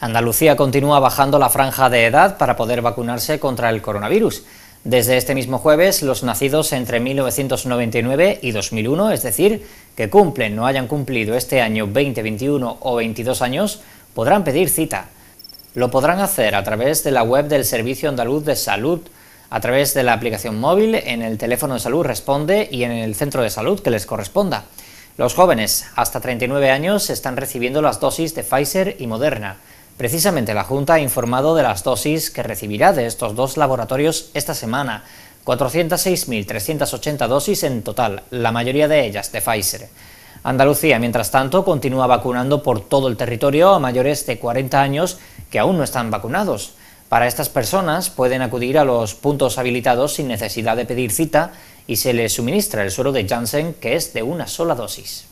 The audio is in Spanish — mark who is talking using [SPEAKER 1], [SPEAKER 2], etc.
[SPEAKER 1] Andalucía continúa bajando la franja de edad para poder vacunarse contra el coronavirus. Desde este mismo jueves, los nacidos entre 1999 y 2001, es decir, que cumplen no hayan cumplido este año 20, 21 o 22 años, podrán pedir cita. Lo podrán hacer a través de la web del Servicio Andaluz de Salud, a través de la aplicación móvil, en el teléfono de salud responde y en el centro de salud que les corresponda. Los jóvenes hasta 39 años están recibiendo las dosis de Pfizer y Moderna. Precisamente la Junta ha informado de las dosis que recibirá de estos dos laboratorios esta semana. 406.380 dosis en total, la mayoría de ellas de Pfizer. Andalucía, mientras tanto, continúa vacunando por todo el territorio a mayores de 40 años que aún no están vacunados. Para estas personas pueden acudir a los puntos habilitados sin necesidad de pedir cita y se les suministra el suero de Janssen
[SPEAKER 2] que es de una sola dosis.